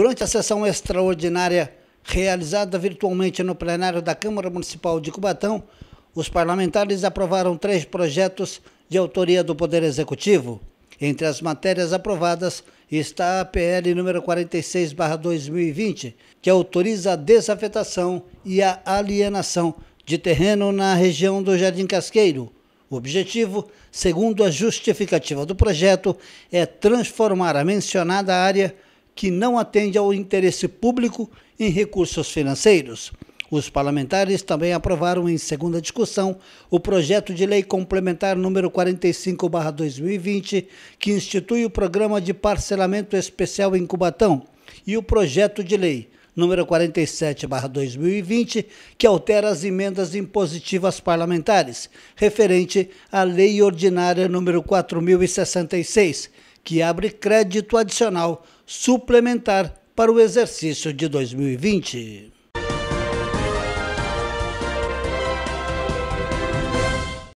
Durante a sessão extraordinária realizada virtualmente no plenário da Câmara Municipal de Cubatão, os parlamentares aprovaram três projetos de autoria do Poder Executivo. Entre as matérias aprovadas está a PL número 46/2020, que autoriza a desafetação e a alienação de terreno na região do Jardim Casqueiro. O objetivo, segundo a justificativa do projeto, é transformar a mencionada área que não atende ao interesse público em recursos financeiros. Os parlamentares também aprovaram em segunda discussão o projeto de lei complementar número 45/2020, que institui o programa de parcelamento especial em Cubatão, e o projeto de lei número 47/2020, que altera as emendas impositivas parlamentares, referente à lei ordinária número 4066 que abre crédito adicional suplementar para o exercício de 2020.